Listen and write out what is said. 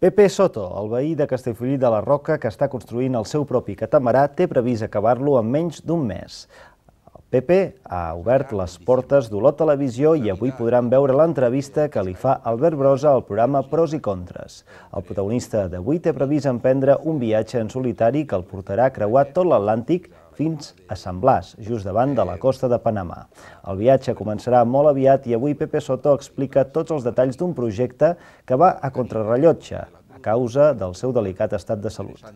Pepe Soto, el veí de Castellfollit de la Roca, que està construint el seu propi catamarà, té previst acabar-lo en menys d'un mes. El Pepe ha obert les portes d'Olot Televisió i avui podran veure l'entrevista que li fa Albert Brosa al programa Pros i Contres. El protagonista d'avui té previst emprendre un viatge en solitari que el portarà a creuar tot l'Atlàntic fins a Sant Blas, just davant de la costa de Panamà. El viatge començarà molt aviat i avui Pepe Soto explica tots els detalls d'un projecte que va a contrarrellotge a causa del seu delicat estat de salut.